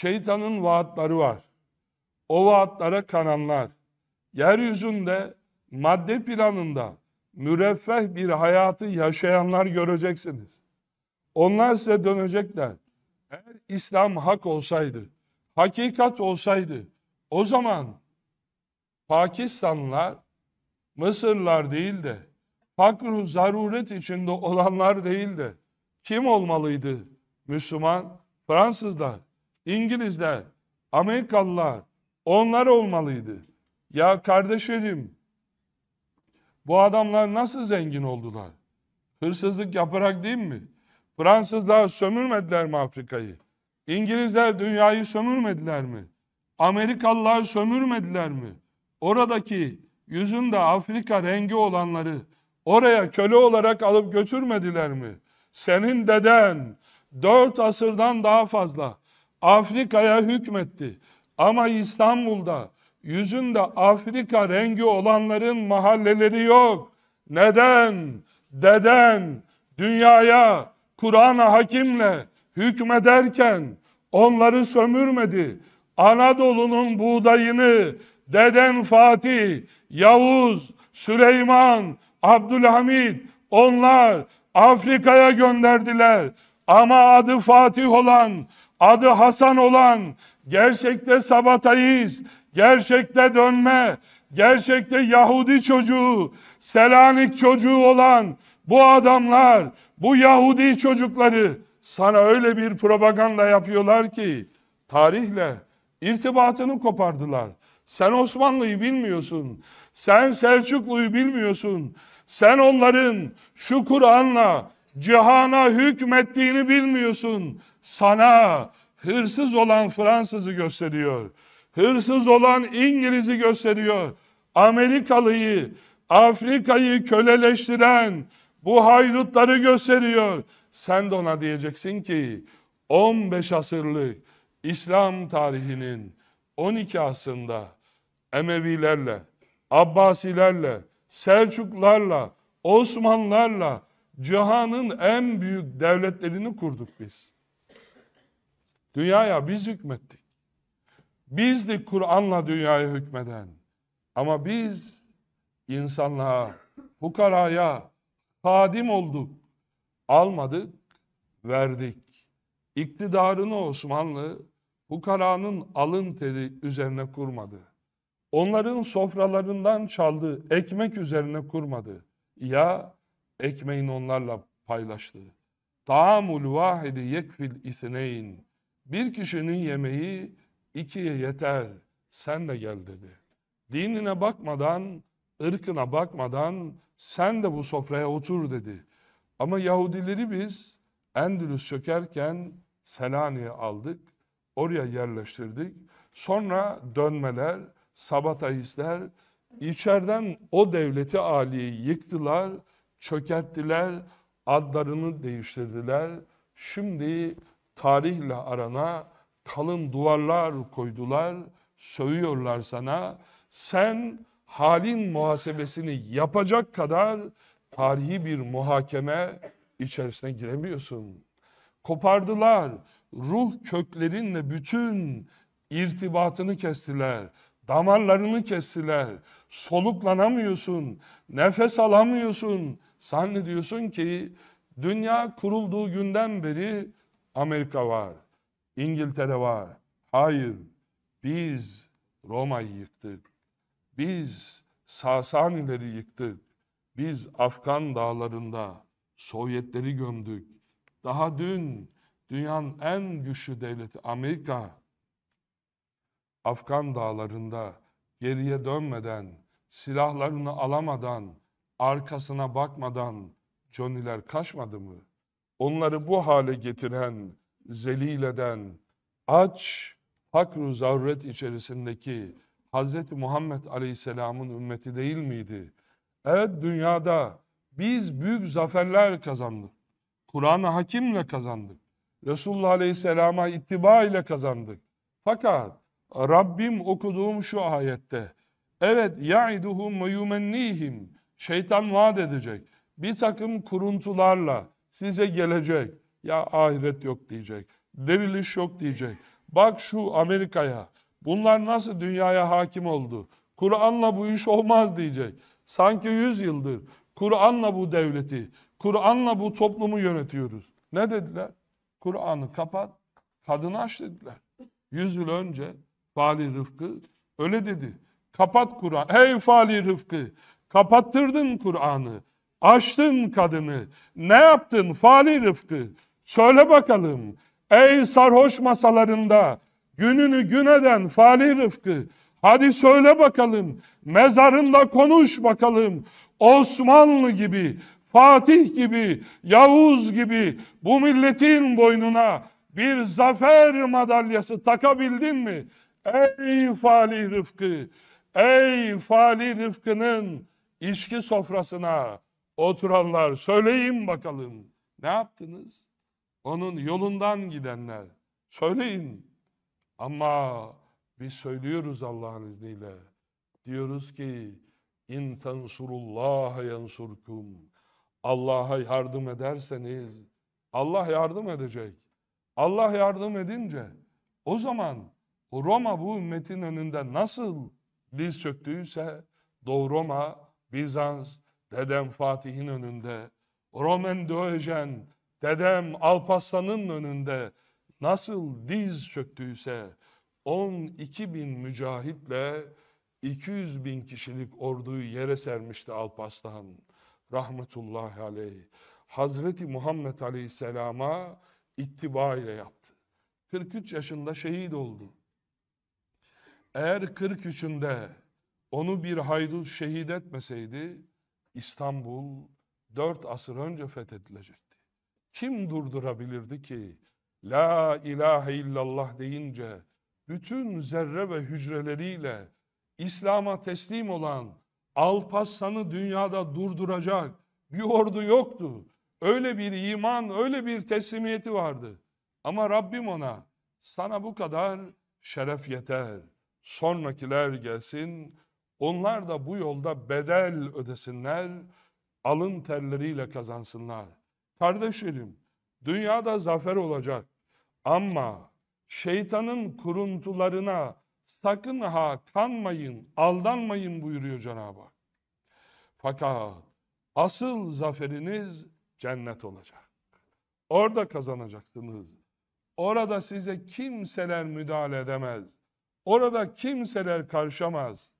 şeytanın vaatları var. O vaatlara kananlar, yeryüzünde madde planında müreffeh bir hayatı yaşayanlar göreceksiniz. Onlar size dönecekler. Eğer İslam hak olsaydı, hakikat olsaydı, o zaman Pakistanlılar, Mısırlar değil de, fakr zaruret içinde olanlar değil de, kim olmalıydı Müslüman? Fransızlar, İngilizler, Amerikalılar onlar olmalıydı. Ya kardeşlerim bu adamlar nasıl zengin oldular? Hırsızlık yaparak değil mi? Fransızlar sömürmediler mi Afrika'yı? İngilizler dünyayı sömürmediler mi? Amerikalılar sömürmediler mi? Oradaki yüzünde Afrika rengi olanları oraya köle olarak alıp götürmediler mi? Senin deden dört asırdan daha fazla Afrika'ya hükmetti. Ama İstanbul'da yüzünde Afrika rengi olanların mahalleleri yok. Neden? Deden dünyaya Kur'an'a hakimle hükmederken onları sömürmedi. Anadolu'nun buğdayını deden Fatih, Yavuz, Süleyman, Abdülhamid onlar Afrika'ya gönderdiler. Ama adı Fatih olan adı Hasan olan gerçekte Sabatayiz, gerçekte dönme, gerçekte Yahudi çocuğu, Selanik çocuğu olan bu adamlar, bu Yahudi çocukları sana öyle bir propaganda yapıyorlar ki tarihle irtibatını kopardılar. Sen Osmanlı'yı bilmiyorsun. Sen Selçuklu'yu bilmiyorsun. Sen onların şu Kur'an'la cihana hükmettiğini bilmiyorsun. Sana hırsız olan Fransız'ı gösteriyor. Hırsız olan İngiliz'i gösteriyor. Amerikalıyı, Afrika'yı köleleştiren bu haydutları gösteriyor. Sen de ona diyeceksin ki 15 asırlık İslam tarihinin 12 asrında Emevilerle, Abbasilerle, Selçuklarla, Osmanlılarla cihanın en büyük devletlerini kurduk biz. Dünyaya biz hükmettik. Bizdik Kur'an'la dünyaya hükmeden. Ama biz insanlığa, fukaraya kadim olduk. Almadık, verdik. İktidarını Osmanlı fukaranın alın teri üzerine kurmadı. Onların sofralarından çaldığı ekmek üzerine kurmadı. Ya Ekmeğini onlarla paylaştı. Taamul vahidi yekfil isneyn. Bir kişinin yemeği ikiye yeter. Sen de gel dedi. Dinine bakmadan, ırkına bakmadan sen de bu sofraya otur dedi. Ama Yahudileri biz Endülüs çökerken Selanik'e aldık. Oraya yerleştirdik. Sonra dönmeler, Sabataistler içeriden o devleti aliyeyi yıktılar çökerttiler, adlarını değiştirdiler. Şimdi tarihle arana kalın duvarlar koydular, sövüyorlar sana. Sen halin muhasebesini yapacak kadar tarihi bir muhakeme içerisine giremiyorsun. Kopardılar, ruh köklerinle bütün irtibatını kestiler, damarlarını kestiler, soluklanamıyorsun, nefes alamıyorsun, sen de diyorsun ki dünya kurulduğu günden beri Amerika var, İngiltere var. Hayır, biz Roma'yı yıktık. Biz Sasanileri yıktık. Biz Afgan dağlarında Sovyetleri gömdük. Daha dün dünyanın en güçlü devleti Amerika Afgan dağlarında geriye dönmeden, silahlarını alamadan arkasına bakmadan coniler kaçmadı mı? Onları bu hale getiren, zelil eden, aç, fakr zaruret içerisindeki Hz. Muhammed Aleyhisselam'ın ümmeti değil miydi? Evet dünyada biz büyük zaferler kazandık. Kur'an-ı Hakim'le kazandık. Resulullah Aleyhisselam'a ittiba ile kazandık. Fakat Rabbim okuduğum şu ayette evet ya'iduhum ve yumennihim Şeytan vaat edecek. Bir takım kuruntularla size gelecek. Ya ahiret yok diyecek. Diriliş yok diyecek. Bak şu Amerika'ya. Bunlar nasıl dünyaya hakim oldu? Kur'an'la bu iş olmaz diyecek. Sanki 100 yıldır Kur'an'la bu devleti, Kur'an'la bu toplumu yönetiyoruz. Ne dediler? Kur'an'ı kapat, kadını aç dediler. 100 yıl önce Fali Rıfkı öyle dedi. Kapat Kur'an. Hey Fali Rıfkı Kapattırdın Kur'an'ı. Açtın kadını. Ne yaptın Fali Rıfkı? Söyle bakalım. Ey sarhoş masalarında gününü gün eden Fali Rıfkı. Hadi söyle bakalım. Mezarında konuş bakalım. Osmanlı gibi, Fatih gibi, Yavuz gibi bu milletin boynuna bir zafer madalyası takabildin mi? Ey Fali Rıfkı! Ey Fali Rıfkı'nın İçki sofrasına oturanlar söyleyin bakalım ne yaptınız? Onun yolundan gidenler söyleyin. Ama biz söylüyoruz Allah'ın izniyle. Diyoruz ki in tansurullah yansurkum. Allah'a yardım ederseniz Allah yardım edecek. Allah yardım edince o zaman Roma bu ümmetin önünde nasıl diz söktüyse Doğu Roma Bizans, dedem Fatih'in önünde, Roman Döjen, dedem Alparslan'ın önünde nasıl diz çöktüyse 12 bin mücahitle 200 bin kişilik orduyu yere sermişti Alparslan. Rahmetullahi aleyh. Hazreti Muhammed Aleyhisselam'a ittiba ile yaptı. 43 yaşında şehit oldu. Eğer 43'ünde onu bir haydut şehit etmeseydi İstanbul dört asır önce fethedilecekti. Kim durdurabilirdi ki La ilahe illallah deyince bütün zerre ve hücreleriyle İslam'a teslim olan Alparslan'ı dünyada durduracak bir ordu yoktu. Öyle bir iman, öyle bir teslimiyeti vardı. Ama Rabbim ona sana bu kadar şeref yeter. Sonrakiler gelsin, onlar da bu yolda bedel ödesinler, alın terleriyle kazansınlar. Kardeşlerim, dünyada zafer olacak ama şeytanın kuruntularına sakın ha kanmayın, aldanmayın buyuruyor Cenab-ı Hak. Fakat asıl zaferiniz cennet olacak. Orada kazanacaksınız. Orada size kimseler müdahale edemez. Orada kimseler karışamaz.